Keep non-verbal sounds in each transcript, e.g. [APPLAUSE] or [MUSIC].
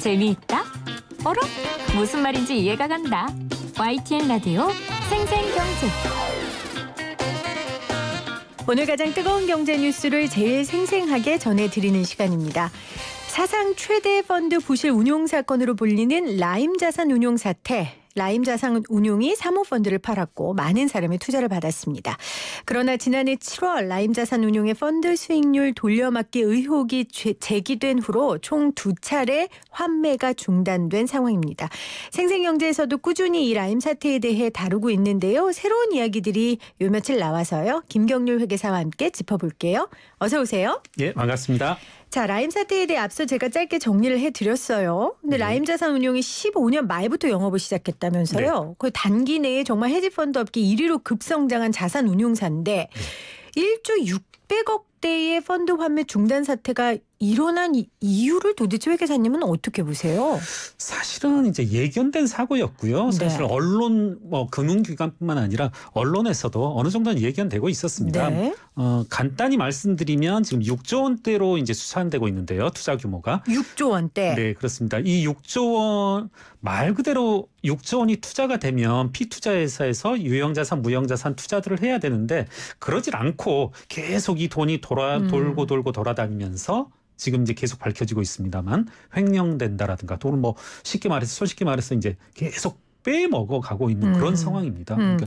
재미있다 어로? 무슨 말인지 이해가 간다. YTN 라디오 생생경제. 오늘 가장 뜨거운 경제 뉴스를 제일 생생하게 전해드리는 시간입니다. 사상 최대 펀드 부실 운용 사건으로 불리는 라임 자산 운용 사태. 라임자산 운용이 사모펀드를 팔았고 많은 사람이 투자를 받았습니다. 그러나 지난해 7월 라임자산 운용의 펀드 수익률 돌려막기 의혹이 제기된 후로 총 두 차례 환매가 중단된 상황입니다. 생생경제에서도 꾸준히 이 라임 사태에 대해 다루고 있는데요. 새로운 이야기들이 요 며칠 나와서요. 김경률 회계사와 함께 짚어볼게요. 어서 오세요. 예, 반갑습니다. 자, 라임 사태에 대해 앞서 제가 짧게 정리를 해드렸어요. 근데 네. 라임 자산 운용이 15년 말부터 영업을 시작했다면서요. 네. 그 단기 내에 정말 헤지펀드 업계 1위로 급성장한 자산 운용사인데 네. 1조 600억 대의 펀드 환매 중단 사태가 일어난 이유를 도대체 회계사님은 어떻게 보세요? 사실은 이제 예견된 사고였고요. 네. 사실 네. 언론 뭐 금융기관뿐만 아니라 언론에서도 어느 정도는 예견되고 있었습니다. 네. 어, 간단히 말씀드리면 지금 6조 원대로 이제 수산되고 있는데요. 투자 규모가 6조 원대. 네, 그렇습니다. 이 6조 원 말 그대로 6조 원이 투자가 되면 피투자회사에서 유형자산, 무형자산 투자들을 해야 되는데 그러질 않고 계속 이 돈이 돌아 음. 돌고 돌고 돌아다니면서 지금 이제 계속 밝혀지고 있습니다만 횡령된다라든가 돈을 뭐 쉽게 말해서 솔직히 말해서 이제 계속 빼먹어 가고 있는 그런 음. 상황입니다. 음. 그러니까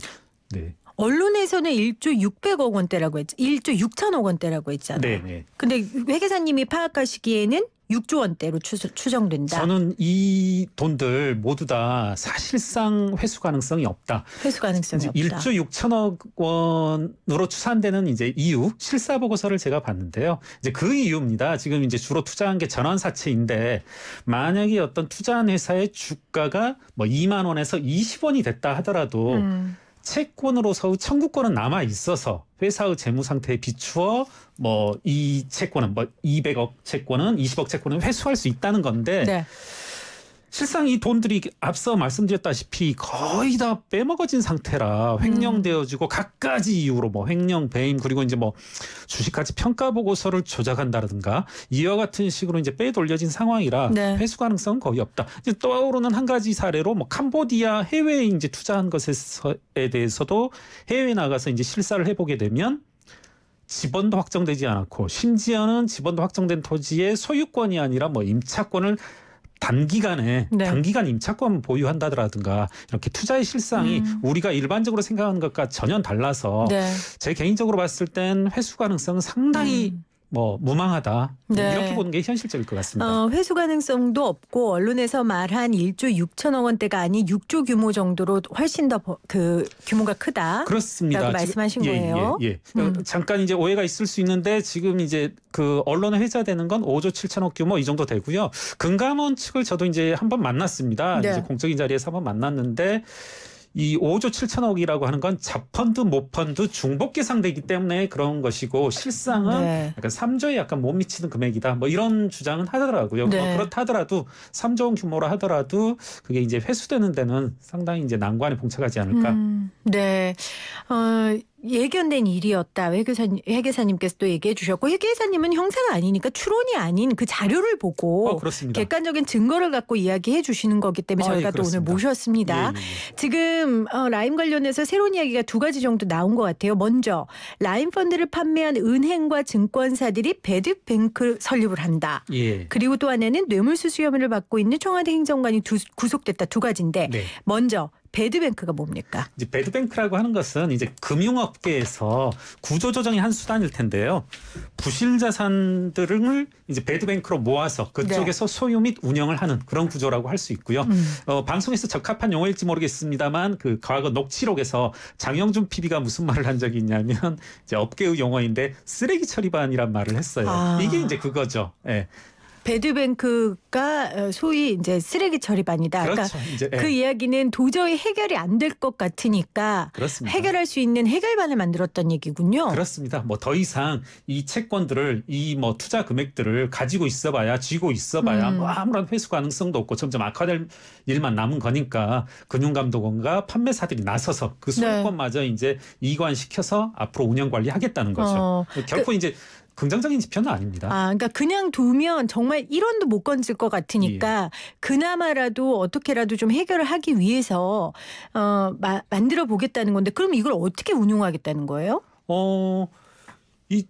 네. 언론에서는 1조 600억 원대라고 했죠. 1조 6천억 원대라고 했잖아요. 네. 네. 근데 회계사님이 파악하시기에는 6조 원대로 추정된다. 저는 이 돈들 모두 다 사실상 회수 가능성이 없다. 회수 가능성이 없다. 1조 6천억 원으로 추산되는 이제 이유 실사 보고서를 제가 봤는데요. 이제 그 이유입니다. 지금 이제 주로 투자한 게 전환 사채인데 만약에 어떤 투자한 회사의 주가가 뭐 2만 원에서 20원이 됐다 하더라도 음. 채권으로서의 청구권은 남아 있어서 회사의 재무 상태에 비추어 뭐 이 채권은 뭐 200억 채권은 20억 채권은 회수할 수 있다는 건데 네. 실상 이 돈들이 앞서 말씀드렸다시피 거의 다 빼먹어진 상태라 횡령되어지고 음. 각가지 이유로 뭐 횡령, 배임 그리고 이제 뭐 주식가치 평가 보고서를 조작한다든가 이와 같은 식으로 이제 빼돌려진 상황이라 네. 회수 가능성은 거의 없다. 이제 떠오르는 한 가지 사례로 뭐 캄보디아 해외에 이제 투자한 것에 대해서도 해외 나가서 이제 실사를 해보게 되면 지번도 확정되지 않았고 심지어는 지번도 확정된 토지의 소유권이 아니라 뭐 임차권을 단기간에 네. 단기간 임차권 보유한다라든가 이렇게 투자의 실상이 음. 우리가 일반적으로 생각하는 것과 전혀 달라서 네. 제 개인적으로 봤을 땐 회수 가능성은 상당히 음. 뭐 무망하다 네. 이렇게 보는 게 현실적일 것 같습니다. 어, 회수 가능성도 없고 언론에서 말한 1조 6천억 원대가 아닌 6조 규모 정도로 훨씬 더 그 규모가 크다. 그렇습니다. 말씀하신 지금, 예, 예, 거예요. 예, 예. 음. 어, 잠깐 이제 오해가 있을 수 있는데 지금 이제 그 언론에 회자되는 건 5조 7천억 규모 이 정도 되고요. 금감원 측을 저도 이제 한 번 만났습니다. 네. 이제 공적인 자리에서 한번 만났는데 이 5조 7천억이라고 하는 건 자펀드, 모펀드, 중복 계상되기 때문에 그런 것이고 실상은 네. 약간 3조에 약간 못 미치는 금액이다. 뭐 이런 주장은 하더라고요. 네. 뭐 그렇다 하더라도 3조 원규모로 하더라도 그게 이제 회수되는 데는 상당히 이제 난관에 봉착하지 않을까. 음, 네. 어, 예견된 일이었다. 회계사, 회계사님께서 또 얘기해 주셨고, 회계사님은 형사가 아니니까 추론이 아닌 그 자료를 보고 어, 객관적인 증거를 갖고 이야기해 주시는 거기 때문에 아, 저희가 예, 또 오늘 모셨습니다. 예, 예, 예. 지금 어, 라임 관련해서 새로운 이야기가 두 가지 정도 나온 것 같아요. 먼저, 라임 펀드를 판매한 은행과 증권사들이 배드뱅크 설립을 한다. 예. 그리고 또 하나는 뇌물수수 혐의를 받고 있는 청와대 행정관이 두, 구속됐다. 두 가지인데, 네. 먼저, 배드뱅크가 뭡니까? 이제 배드뱅크라고 하는 것은 이제 금융업계에서 구조조정의 한 수단일 텐데요. 부실 자산들을 이제 배드뱅크로 모아서 그쪽에서 네. 소유 및 운영을 하는 그런 구조라고 할 수 있고요. 음. 어, 방송에서 적합한 용어일지 모르겠습니다만 그 과거 녹취록에서 장영준 PD가 무슨 말을 한 적이 있냐면 이제 업계의 용어인데 쓰레기 처리반이란 말을 했어요. 아. 이게 이제 그거죠. 예. 배드뱅크가 어, 소위 이제 쓰레기 처리반이다. 그러니까 그렇죠. 그러니까 이제, 예. 그 이야기는 도저히 해결이 안 될 것 같으니까 그렇습니다. 해결할 수 있는 해결반을 만들었던 얘기군요. 그렇습니다. 뭐 더 이상 이 채권들을 이 뭐 투자 금액들을 가지고 있어봐야 쥐고 있어봐야 음. 뭐 아무런 회수 가능성도 없고 점점 악화될 일만 남은 거니까 금융감독원과 판매사들이 나서서 그 수익권마저 네. 이제 이관시켜서 앞으로 운영 관리하겠다는 거죠. 어. 결코 그, 이제 긍정적인 지표는 아닙니다. 아, 그러니까 그냥 두면 정말 1원도 못 건질 것 같으니까 예. 그나마라도 어떻게라도 좀 해결을 하기 위해서 어, 만들어 보겠다는 건데 그럼 이걸 어떻게 운용하겠다는 거예요? 어, 이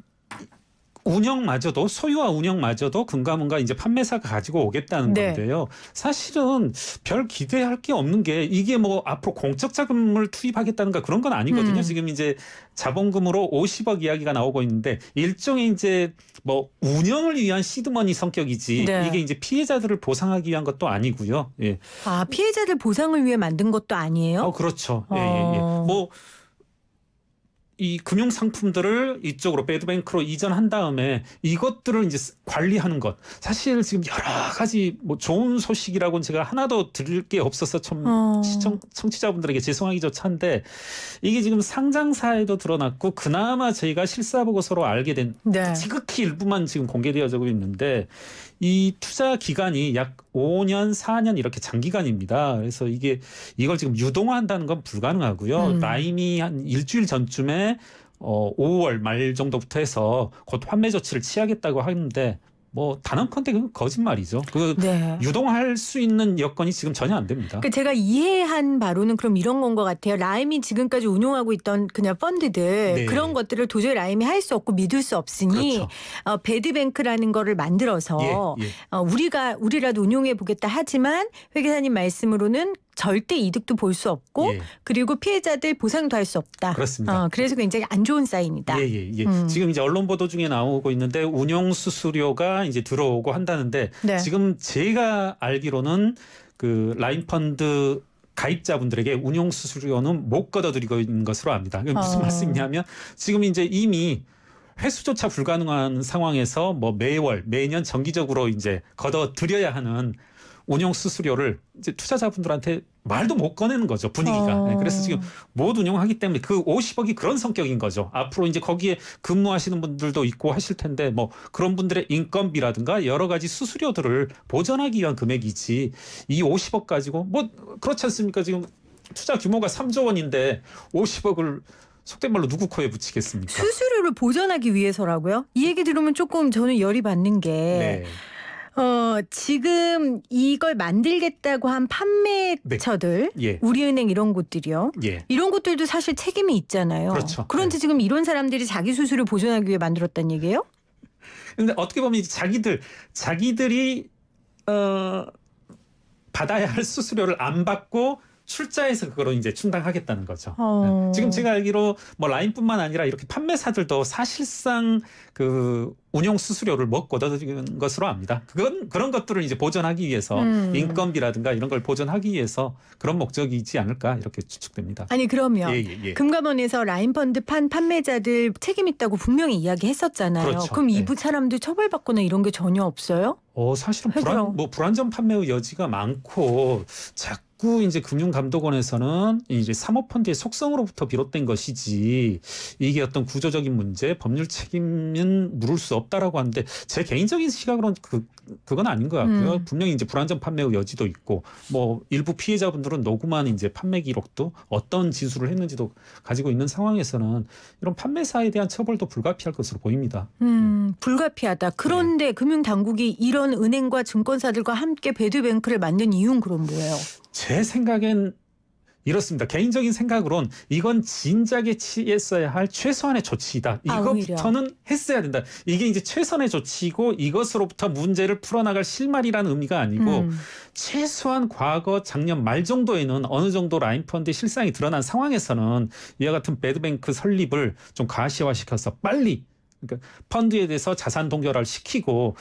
운영마저도 소유와 운영마저도 금감원과 이제 판매사가 가지고 오겠다는 네. 건데요. 사실은 별 기대할 게 없는 게 이게 뭐 앞으로 공적 자금을 투입하겠다는가 그런 건 아니거든요. 음. 지금 이제 자본금으로 50억 이야기가 나오고 있는데 일종의 이제 뭐 운영을 위한 시드머니 성격이지 네. 이게 이제 피해자들을 보상하기 위한 것도 아니고요. 예. 아 피해자들 보상을 위해 만든 것도 아니에요? 어 그렇죠. 어. 예, 예, 예. 어. 뭐이 금융 상품들을 이쪽으로 배드뱅크로 이전한 다음에 이것들을 이제 관리하는 것 사실 지금 여러 가지 뭐 좋은 소식이라고는 제가 하나도 드릴 게 없어서 참 어. 시청, 청취자분들에게 죄송하기조차 한데 이게 지금 상장사에도 드러났고 그나마 저희가 실사 보고서로 알게 된 네. 지극히 일부만 지금 공개되어지고 있는데 이 투자 기간이 약 5년, 4년 이렇게 장기간입니다. 그래서 이게 이걸 지금 유동화한다는 건 불가능하고요. 음. 라임이 한 일주일 전쯤에 어 5월 말 정도부터 해서 곧 환매 조치를 취하겠다고 하는데 뭐 단언컨대 그 거짓말이죠. 그 네. 유동할 수 있는 여건이 지금 전혀 안 됩니다. 그 제가 이해한 바로는 그럼 이런 건 것 같아요. 라임이 지금까지 운용하고 있던 그냥 펀드들 네. 그런 것들을 도저히 라임이 할 수 없고 믿을 수 없으니 그렇죠. 어, 배드뱅크라는 거를 만들어서 예, 예. 어, 우리가 우리라도 운용해 보겠다 하지만 회계사님 말씀으로는 절대 이득도 볼 수 없고 예. 그리고 피해자들 보상도 할 수 없다. 그렇습니다. 어, 그래서 굉장히 안 좋은 사인이다. 예, 예, 예. 음. 지금 이제 언론 보도 중에 나오고 있는데 운영 수수료가 이제 들어오고 한다는데 네. 지금 제가 알기로는 그 라인 펀드 가입자분들에게 운영 수수료는 못 걷어들이고 있는 것으로 압니다. 무슨 어. 말씀이냐면 지금 이제 이미 회수조차 불가능한 상황에서 뭐 매월 매년 정기적으로 이제 걷어들여야 하는 운영 수수료를 이제 투자자분들한테 말도 못 꺼내는 거죠 분위기가. 어. 네, 그래서 지금 못 운영하기 때문에 그 50억이 그런 성격인 거죠. 앞으로 이제 거기에 근무하시는 분들도 있고 하실 텐데 뭐 그런 분들의 인건비라든가 여러 가지 수수료들을 보전하기 위한 금액이지 이 50억 가지고 뭐 그렇지 않습니까 지금 투자 규모가 3조 원인데 50억을 속된 말로 누구 코에 붙이겠습니까? 수수료를 보전하기 위해서라고요? 이 얘기 들으면 조금 저는 열이 받는 게. 네. 어, 지금 이걸 만들겠다고 한 판매처들, 네. 예. 우리은행 이런 곳들이요. 예. 이런 곳들도 사실 책임이 있잖아요. 그렇죠. 그런데 네. 지금 이런 사람들이 자기 수수료 보존하기 위해 만들었다는 얘기예요? 근데 어떻게 보면 이제 자기들 자기들이 어, 받아야 할 수수료를 안 받고 출자해서 그걸 이제 충당하겠다는 거죠. 어... 네. 지금 제가 알기로 뭐 라인뿐만 아니라 이렇게 판매사들도 사실상 그 운용 수수료를 먹고 얻어들인 것으로 압니다. 그건 그런 것들을 이제 보전하기 위해서 음. 인건비라든가 이런 걸 보전하기 위해서 그런 목적이지 않을까 이렇게 추측됩니다. 아니 그러면 예, 예, 예. 금감원에서 라인펀드 판 판매자들 책임 있다고 분명히 이야기했었잖아요. 그렇죠. 그럼 이부 예. 사람들 처벌받거나 이런 게 전혀 없어요? 어 사실은 불안 그럼. 뭐 불안전 판매의 여지가 많고 작. 자꾸 이제 금융감독원에서는 이제 사모펀드의 속성으로부터 비롯된 것이지 이게 어떤 구조적인 문제, 법률 책임은 물을 수 없다라고 하는데 제 개인적인 시각으로는 그 그건 아닌 것 같고요. 음. 분명히 이제 불안전 판매 여지도 있고 뭐 일부 피해자분들은 녹음한 이제 판매 기록도 어떤 지수를 했는지도 가지고 있는 상황에서는 이런 판매사에 대한 처벌도 불가피할 것으로 보입니다. 음, 음. 불가피하다. 그런데 네. 금융 당국이 이런 은행과 증권사들과 함께 배드뱅크를 만든 이유는 그럼 뭐예요? 제 생각엔 이렇습니다. 개인적인 생각으론 이건 진작에 취했어야 할 최소한의 조치이다. 아, 이것부터는 오 했어야 된다. 이게 이제 최선의 조치고 이것으로부터 문제를 풀어나갈 실마리라는 의미가 아니고 음. 최소한 과거 작년 말 정도에는 어느 정도 라인펀드 실상이 드러난 상황에서는 이와 같은 배드뱅크 설립을 좀 가시화시켜서 빨리 그러니까 펀드에 대해서 자산 동결을 시키고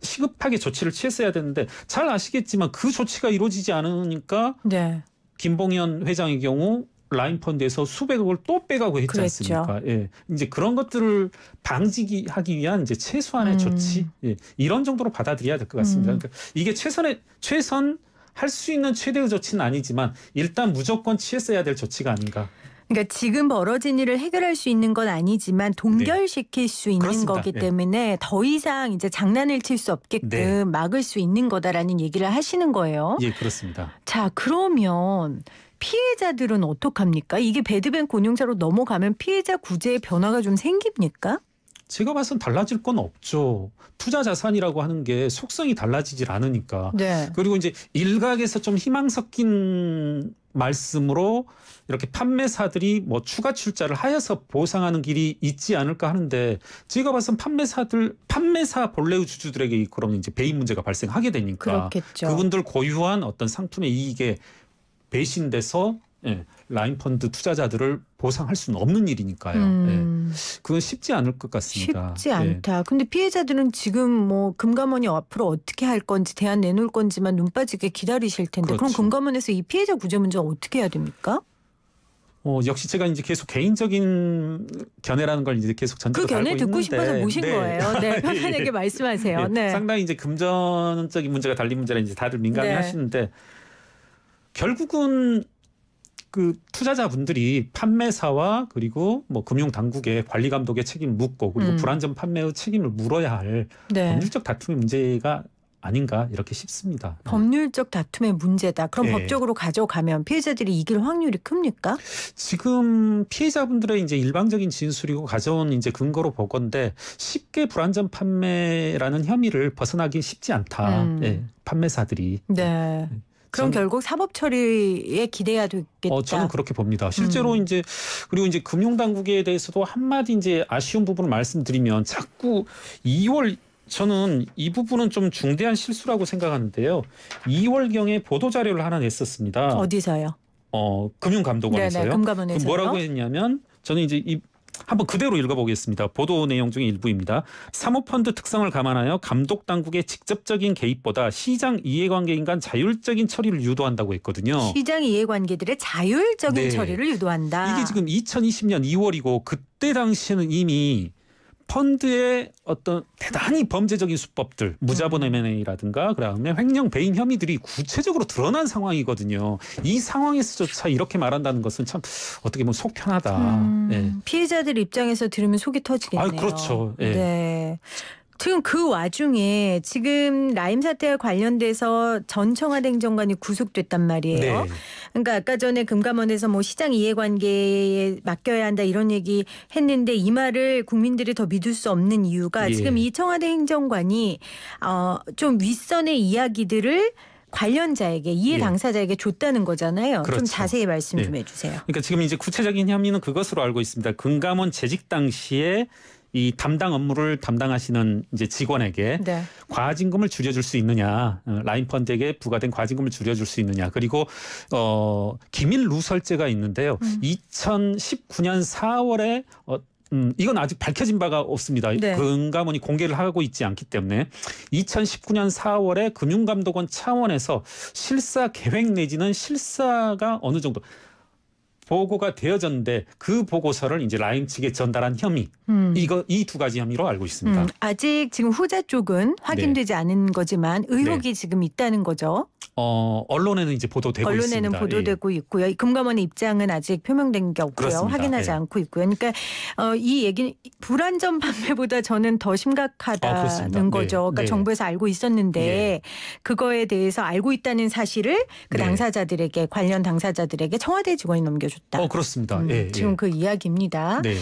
시급하게 조치를 취했어야 되는데 잘 아시겠지만 그 조치가 이루어지지 않으니까 네. 김봉현 회장의 경우 라인 펀드에서 수백억을 또 빼가고 했지 그랬죠. 않습니까? 예. 이제 그런 것들을 방지하기 위한 이제 최소한의 음. 조치 예. 이런 정도로 받아들여야 될 것 같습니다. 음. 그러니까 이게 최선의 최선 할 수 있는 최대의 조치는 아니지만 일단 무조건 취했어야 될 조치가 아닌가 그러니까 지금 벌어진 일을 해결할 수 있는 건 아니지만 동결시킬 네. 수 있는 그렇습니다. 거기 예. 때문에 네. 더 이상 이제 장난을 칠 수 없게끔 네. 막을 수 있는 거다라는 얘기를 하시는 거예요. 예, 그렇습니다. 자, 그러면 피해자들은 어떡합니까? 이게 배드뱅 공용사로 넘어가면 피해자 구제의 변화가 좀 생깁니까? 제가 봐선 달라질 건 없죠. 투자 자산이라고 하는 게 속성이 달라지질 않으니까. 네. 그리고 이제 일각에서 좀 희망 섞인 말씀으로 이렇게 판매사들이 뭐 추가 출자를 하여서 보상하는 길이 있지 않을까 하는데 제가 봐선 판매사들 판매사 본래의 주주들에게 그런 이제 배임 문제가 발생하게 되니까 그렇겠죠. 그분들 고유한 어떤 상품의 이익에 배신돼서 예, 라인 펀드 투자자들을 보상할 수는 없는 일이니까요. 음. 예. 그건 쉽지 않을 것 같습니다. 쉽지 예. 않다. 예. 근데 피해자들은 지금 뭐 금감원이 앞으로 어떻게 할 건지 대안 내놓을 건지만 눈 빠지게 기다리실 텐데 그렇죠. 그럼 금감원에서 이 피해자 구제 문제 어떻게 해야 됩니까? 어, 역시 제가 이제 계속 개인적인 견해라는 걸 이제 계속 전체로 그 견해 듣고 싶어서 모신 네. 거예요. 네, [LAUGHS] 예, 예. 편안하게 예. 말씀하세요. 예. 네. 상당히 이제 금전적인 문제가 달린 문제라 이제 다들 민감해 네. 하시는데 결국은 그 투자자분들이 판매사와 그리고 뭐 금융 당국의 관리 감독의 책임 묻고 그리고 음. 불안전 판매의 책임을 물어야 할 네. 법률적 다툼의 문제가 아닌가 이렇게 싶습니다. 네. 법률적 다툼의 문제다. 그럼 네. 법적으로 가져가면 피해자들이 이길 확률이 큽니까? 지금 피해자분들의 이제 일방적인 진술이고 가져온 이제 근거로 보건데 쉽게 불안전 판매라는 혐의를 벗어나기 쉽지 않다. 음. 네. 판매사들이. 네. 네. 그럼 결국 사법 처리에 기대야 되겠다. 어, 저는 그렇게 봅니다. 실제로 음. 이제 그리고 이제 금융 당국에 대해서도 한마디 이제 아쉬운 부분을 말씀드리면 자꾸 2월 저는 이 부분은 좀 중대한 실수라고 생각하는데요. 2월경에 보도 자료를 하나 냈었습니다. 어디서요? 어, 금융감독원에서요. 네 금감원에서요. 그 뭐라고 했냐면 저는 이제 이 한번 그대로 읽어보겠습니다. 보도 내용 중에 일부입니다. 사모펀드 특성을 감안하여 감독 당국의 직접적인 개입보다 시장 이해관계인 간 자율적인 처리를 유도한다고 했거든요. 시장 이해관계들의 자율적인 네. 처리를 유도한다. 이게 지금 2020년 2월이고 그때 당시에는 이미 펀드의 어떤 대단히 범죄적인 수법들, 무자본 음. M&A라든가 그다음에 횡령 배임 혐의들이 구체적으로 드러난 상황이거든요. 이 상황에서조차 이렇게 말한다는 것은 참 어떻게 보면 속편하다. 음, 예. 피해자들 입장에서 들으면 속이 터지겠네요. 아, 그렇죠. 예. 네. 지금 그 와중에 지금 라임 사태와 관련돼서 전 청와대 행정관이 구속됐단 말이에요. 네. 그러니까 아까 전에 금감원에서 뭐 시장 이해관계에 맡겨야 한다 이런 얘기 했는데 이 말을 국민들이 더 믿을 수 없는 이유가 예. 지금 이 청와대 행정관이 어 좀 윗선의 이야기들을 관련자에게 이해 예. 당사자에게 예. 줬다는 거잖아요. 그렇죠. 좀 자세히 말씀 예. 좀 해주세요. 그러니까 지금 이제 구체적인 혐의는 그것으로 알고 있습니다. 금감원 재직 당시에 이 담당 업무를 담당하시는 이제 직원에게 네. 과징금을 줄여줄 수 있느냐 라인 펀드에게 부과된 과징금을 줄여줄 수 있느냐 그리고 어 기밀 누설죄가 있는데요. 음. 2019년 4월에 어, 음, 이건 아직 밝혀진 바가 없습니다. 네. 금감원이 공개를 하고 있지 않기 때문에 2019년 4월에 금융감독원 차원에서 실사 계획 내지는 실사가 어느 정도 보고가 되어졌는데 그 보고서를 이제 라임 측에 전달한 혐의 음. 이거 이 두 가지 혐의로 알고 있습니다. 음, 아직 지금 후자 쪽은 확인되지 네. 않은 거지만 의혹이 네. 지금 있다는 거죠. 어, 언론에는 이제 보도되고 언론에는 있습니다. 보도되고 예. 있고요. 금감원의 입장은 아직 표명된 게 없고요. 그렇습니다. 확인하지 예. 않고 있고요. 그러니까 어, 이 얘기는 불안전 판매보다 저는 더 심각하다는 아, 네. 거죠. 그러니까 네. 정부에서 알고 있었는데 네. 그거에 대해서 알고 있다는 사실을 그 네. 당사자들에게 관련 당사자들에게 청와대 직원이 넘겨줬다. 어, 그렇습니다. 음, 예, 지금 예. 그 이야기입니다. 네.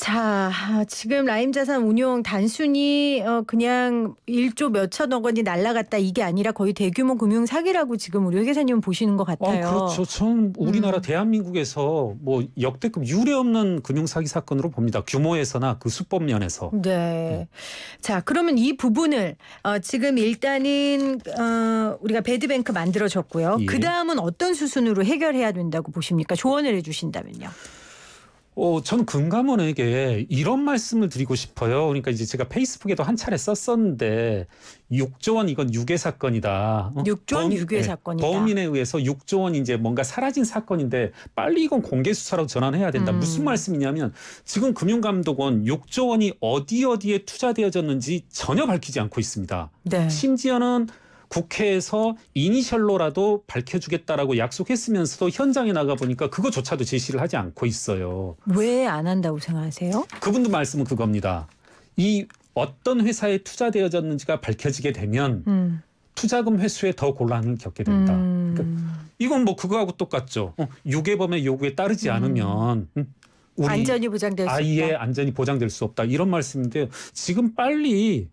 자, 아, 지금 라임 자산 운용 단순히 어 그냥 1조 몇천억 원이 날라갔다 이게 아니라 거의 대규모 금융 사기라고 지금 우리 회계사님 보시는 것 아, 같아요. 아, 그렇죠. 처음 우리나라 음. 대한민국에서 뭐 역대급 유례 없는 금융 사기 사건으로 봅니다. 규모에서나 그 수법 면에서. 네. 음. 자, 그러면 이 부분을 어 지금 일단은 어 우리가 배드뱅크 만들어졌고요. 예. 그 다음은 어떤 수순으로 해결해야 된다고 보십니까? 조언을 해주신다면요. 어, 전 금감원에게 이런 말씀을 드리고 싶어요. 그러니까 이제 제가 페이스북에도 한 차례 썼었는데 6조 원 이건 유괴 사건이다. 어? 6조 원 범, 유괴 네, 사건이다. 범인에 의해서 6조 원 이제 뭔가 사라진 사건인데 빨리 이건 공개 수사로 전환해야 된다. 음. 무슨 말씀이냐면 지금 금융감독원 6조 원이 어디 어디에 투자되어졌는지 전혀 밝히지 않고 있습니다. 네. 심지어는 국회에서 이니셜로라도 밝혀주겠다라고 약속했으면서도 현장에 나가 보니까 그거조차도 제시를 하지 않고 있어요. 왜 안 한다고 생각하세요? 그분도 말씀은 그겁니다. 이 어떤 회사에 투자되어졌는지가 밝혀지게 되면 음. 투자금 회수에 더 곤란을 겪게 된다. 음. 그러니까 이건 뭐 그거하고 똑같죠. 어, 유괴범의 요구에 따르지 음. 않으면 우리 안전이 보장될 수 아이의 있다. 안전이 보장될 수 없다. 이런 말씀인데 요 지금 빨리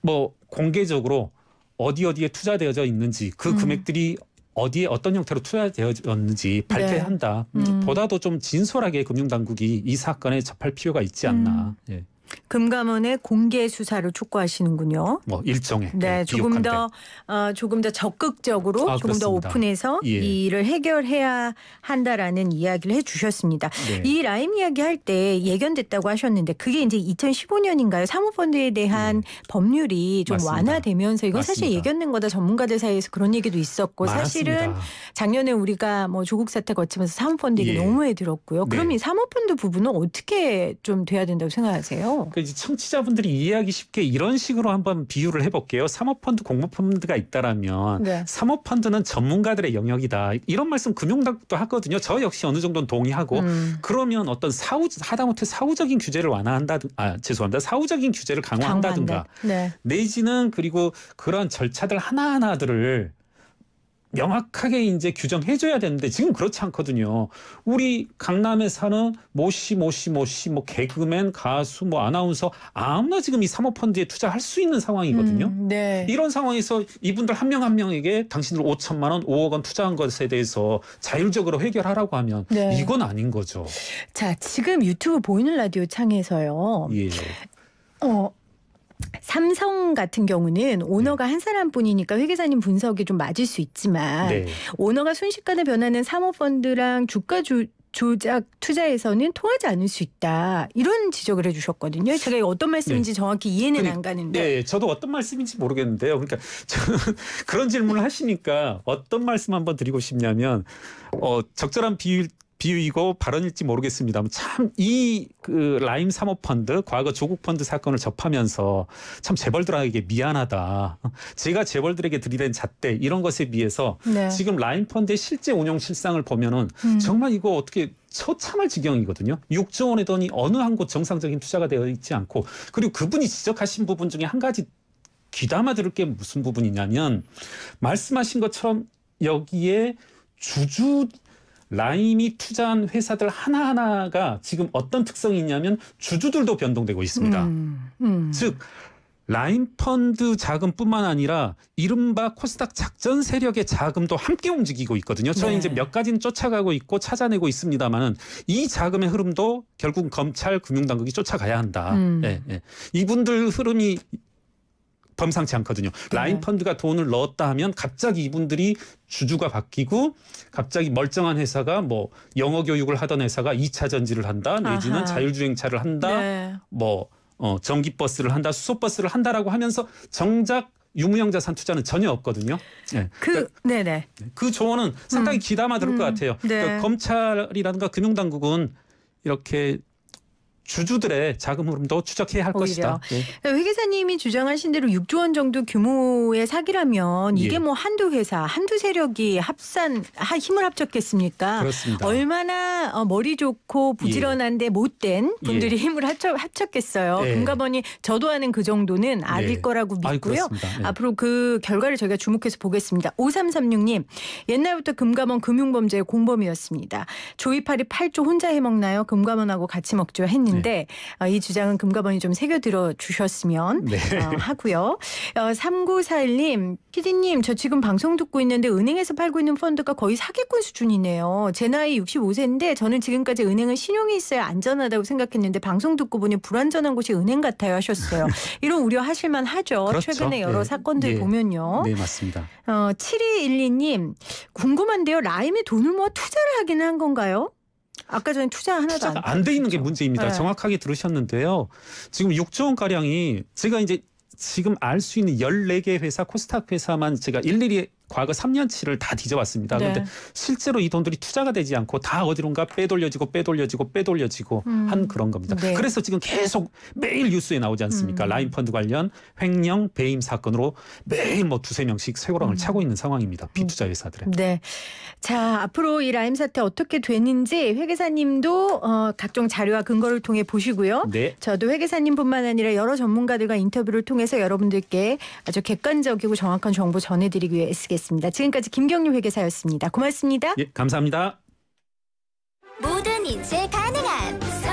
뭐 공개적으로 어디 어디에 투자되어져 있는지 그 음. 금액들이 어디에 어떤 형태로 투자되어졌는지 밝혀야 네. 한다. 음. 보다도 좀 진솔하게 금융당국이 이 사건에 접할 필요가 있지 음. 않나. 음. 예. 금감원의 공개 수사를 촉구하시는군요. 뭐 일정에 네, 조금 더 어, 조금 더 적극적으로 아, 조금 그렇습니다. 더 오픈해서 예. 이 일을 해결해야 한다라는 이야기를 해주셨습니다. 네. 이 라임 이야기할 때 예견됐다고 하셨는데 그게 이제 2015년인가요? 사모펀드에 대한 음. 법률이 좀 맞습니다. 완화되면서 이건 맞습니다. 사실 예견된 거다 전문가들 사이에서 그런 얘기도 있었고 많았습니다. 사실은 작년에 우리가 뭐 조국 사태 거치면서 사모펀드 얘기 예. 너무 해들었고요. 그럼 네. 이 사모펀드 부분은 어떻게 좀 돼야 된다고 생각하세요? 그러니까 이제 청취자분들이 이해하기 쉽게 이런 식으로 한번 비유를 해볼게요. 사모펀드, 공모펀드가 있다라면 네. 사모펀드는 전문가들의 영역이다. 이런 말씀 금융당국도 하거든요. 저 역시 어느 정도는 동의하고 음. 그러면 어떤 사후 하다못해 사후적인 규제를 완화한다. 든아 죄송합니다. 사후적인 규제를 강화한다든가 네. 내지는 그리고 그런 절차들 하나하나들을 명확하게 이제 규정해줘야 되는데 지금 그렇지 않거든요. 우리 강남에 사는 모씨 모씨 모씨 뭐 개그맨 가수 뭐 아나운서 아무나 지금 이 사모펀드에 투자할 수 있는 상황이거든요. 음, 네. 이런 상황에서 이분들 한 명한 한 명에게 당신들 5천만 원, 5억 원 투자한 것에 대해서 자율적으로 해결하라고 하면 네. 이건 아닌 거죠. 자 지금 유튜브 보이는 라디오 창에서요. 예. 어 삼성 같은 경우는 오너가 네. 한 사람뿐이니까 회계사님 분석이 좀 맞을 수 있지만 네. 오너가 순식간에 변하는 사모펀드랑 주가 주, 조작 투자에서는 통하지 않을 수 있다 이런 지적을 해주셨거든요. 제가 어떤 말씀인지 네. 정확히 이해는 그러안 가는데. 네, 저도 어떤 말씀인지 모르겠는데요. 그러니까 저는 [LAUGHS] 그런 질문을 하시니까 어떤 말씀 한번 드리고 싶냐면 어, 적절한 비율 비유이고 발언일지 모르겠습니다만 참이그 라임 사모펀드 과거 조국 펀드 사건을 접하면서 참 재벌들에게 미안하다. 제가 재벌들에게 들이댄 잣대 이런 것에 비해서 네. 지금 라임 펀드의 실제 운영 실상을 보면은 음. 정말 이거 어떻게 처참할 지경이거든요. 6조 원의 돈이 어느 한 곳 정상적인 투자가 되어 있지 않고 그리고 그분이 지적하신 부분 중에 한 가지 귀담아 들을 게 무슨 부분이냐면 말씀하신 것처럼 여기에 주주 라임이 투자한 회사들 하나하나가 지금 어떤 특성이 있냐면 주주들도 변동되고 있습니다. 음, 음. 즉 라임 펀드 자금뿐만 아니라 이른바 코스닥 작전 세력의 자금도 함께 움직이고 있거든요. 저희 네. 이제 몇 가지는 쫓아가고 있고 찾아내고 있습니다만은 이 자금의 흐름도 결국 검찰 금융당국이 쫓아가야 한다. 음. 예, 예. 이분들 흐름이 범상치 않거든요. 네. 라인 펀드가 돈을 넣었다 하면 갑자기 이분들이 주주가 바뀌고 갑자기 멀쩡한 회사가 뭐 영어 교육을 하던 회사가 2차 전지를 한다 내지는 아하. 자율주행차를 한다 네. 뭐 어, 전기버스를 한다 수소버스를 한다라고 하면서 정작 유무형 자산 투자는 전혀 없거든요. 네. 그 그러니까 네네. 네, 그 조언은 상당히 음. 귀담아 들을 음. 것 같아요. 네. 그러니까 검찰이라든가 금융당국은 이렇게 주주들의 자금 흐름도 추적해야 할 오히려. 것이다. 예. 회계사님이 주장하신 대로 6조 원 정도 규모의 사기라면 이게 예. 뭐 한두 회사, 한두 세력이 합산 하- 힘을 합쳤겠습니까? 그렇습니다. 얼마나 어, 머리 좋고 부지런한데 예. 못된 예. 분들이 힘을 합쳐, 합쳤겠어요. 예. 금감원이 저도 아는 그 정도는 아닐 예. 거라고 믿고요. 그 앞으로 그 결과를 저희가 주목해서 보겠습니다. 5336님, 옛날부터 금감원 금융범죄의 공범이었습니다. 조이팔이 8조 혼자 해먹나요? 금감원하고 같이 먹죠 했는데 주장인데 네. 어, 이 주장은 금가원이좀 새겨 들어 주셨으면 네. 어, 하고요. 어, 3941님, 피디님, 저 지금 방송 듣고 있는데 은행에서 팔고 있는 펀드가 거의 사기꾼 수준이네요. 제 나이 65세인데 저는 지금까지 은행은 신용이 있어야 안전하다고 생각했는데 방송 듣고 보니 불안전한 곳이 은행 같아요 하셨어요. [LAUGHS] 이런 우려 하실만 하죠. 그렇죠. 최근에 여러 네. 사건들 예. 보면요. 네, 맞습니다. 어, 7212님, 궁금한데요. 라임이 돈을 모아 뭐 투자를 하기는 한 건가요? 아까 전에 투자 하나도 투자가 안돼 있는 게 문제입니다. 네. 정확하게 들으셨는데요. 지금 6조 원 가량이 제가 이제 지금 알 수 있는 14개 회사 코스닥 회사만 제가 일일이 과거 3년치를 다 뒤져봤습니다. 네. 그런데 실제로 이 돈들이 투자가 되지 않고 다 어디론가 빼돌려지고 빼돌려지고 빼돌려지고 음. 한 그런 겁니다. 네. 그래서 지금 계속 매일 뉴스에 나오지 않습니까? 음. 라인펀드 관련 횡령 배임 사건으로 매일 뭐 두세 명씩 쇠고랑을 음. 차고 있는 상황입니다. 음. 비투자 회사들의. 네. 자 앞으로 이 라임 사태 어떻게 되는지 회계사님도 어, 각종 자료와 근거를 통해 보시고요. 네. 저도 회계사님뿐만 아니라 여러 전문가들과 인터뷰를 통해서 여러분들께 아주 객관적이고 정확한 정보 전해드리기 위해 애쓰겠습니다. 알겠습니다. 지금까지 김경류 회계사였습니다. 고맙습니다. 예, 감사합니다. 모든 인체 가능한